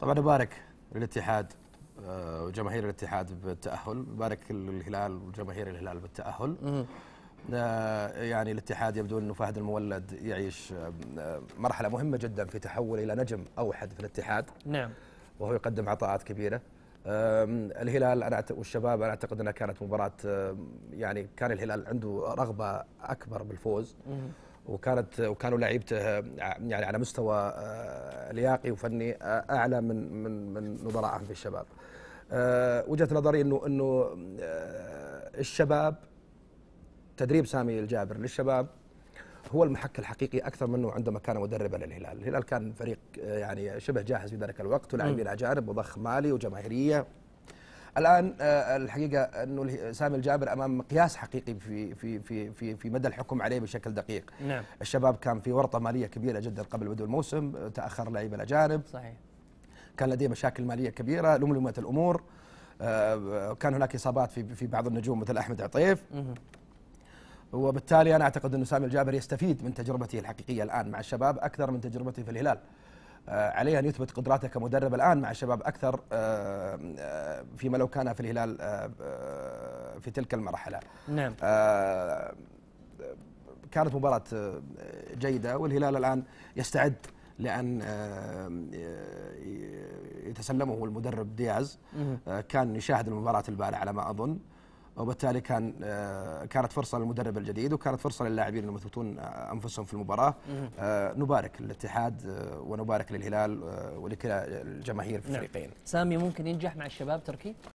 طبعا أبارك للاتحاد آه، وجماهير الاتحاد بالتأهل بارك الهلال وجماهير الهلال بالتأهل آه، يعني الاتحاد يبدو أنه فهد المولد يعيش آه، مرحلة مهمة جدا في تحول إلى نجم أوحد في الاتحاد نعم وهو يقدم عطاءات كبيرة الهلال أنا والشباب أنا أعتقد أنها كانت مباراة يعني كان الهلال عنده رغبة أكبر بالفوز مم. وكانت وكانوا لعيبته آه، يعني على مستوى آه، لياقي وفني آه، اعلى من من من نظرائهم في الشباب. وجهه نظري انه انه الشباب تدريب سامي الجابر للشباب هو المحك الحقيقي اكثر منه عندما كان مدربا للهلال، الهلال كان فريق يعني شبه جاهز في ذلك الوقت ولاعبين اجانب وضخ مالي وجماهيريه الان آه، الحقيقه انه سامي الجابر امام مقياس حقيقي في في في في, في مدى الحكم عليه بشكل دقيق نعم. الشباب كان في ورطه ماليه كبيره جدا قبل بدء الموسم تاخر لعيبه الاجانب صحيح كان لديه مشاكل ماليه كبيره لملمت الامور آه، كان هناك اصابات في في بعض النجوم مثل احمد عطيف مه. وبالتالي انا اعتقد انه سامي الجابر يستفيد من تجربته الحقيقيه الان مع الشباب اكثر من تجربته في الهلال آه، عليه ان يثبت قدراته كمدرب الان مع الشباب اكثر آه، آه، فيما لو كان في الهلال في تلك المرحله. نعم. كانت مباراه جيده والهلال الان يستعد لان يتسلمه المدرب دياز كان يشاهد المباراه البارحه على ما اظن وبالتالي كان آه، كانت فرصه للمدرب الجديد وكانت فرصه للاعبين انهم يثبتون آه، انفسهم في المباراه آه، نبارك للاتحاد ونبارك للهلال ولكل الجماهير في نعم. الفريقين سامي ممكن ينجح مع الشباب تركي